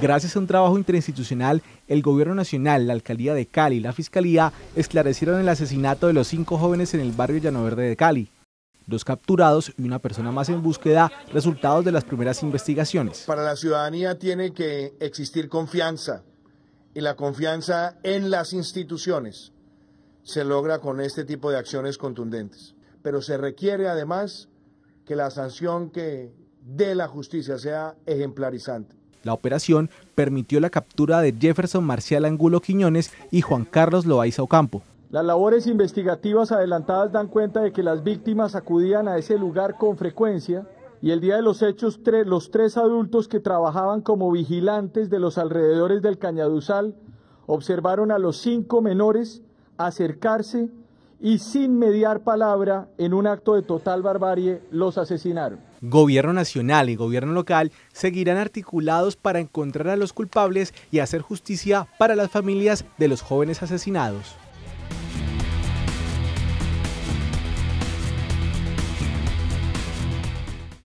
Gracias a un trabajo interinstitucional, el Gobierno Nacional, la Alcaldía de Cali y la Fiscalía esclarecieron el asesinato de los cinco jóvenes en el barrio Llano Verde de Cali. Dos capturados y una persona más en búsqueda, resultados de las primeras investigaciones. Para la ciudadanía tiene que existir confianza y la confianza en las instituciones se logra con este tipo de acciones contundentes. Pero se requiere además que la sanción que dé la justicia sea ejemplarizante. La operación permitió la captura de Jefferson Marcial Angulo Quiñones y Juan Carlos Loaiza Ocampo. Las labores investigativas adelantadas dan cuenta de que las víctimas acudían a ese lugar con frecuencia y el día de los hechos los tres adultos que trabajaban como vigilantes de los alrededores del cañaduzal observaron a los cinco menores acercarse y sin mediar palabra, en un acto de total barbarie, los asesinaron. Gobierno nacional y gobierno local seguirán articulados para encontrar a los culpables y hacer justicia para las familias de los jóvenes asesinados.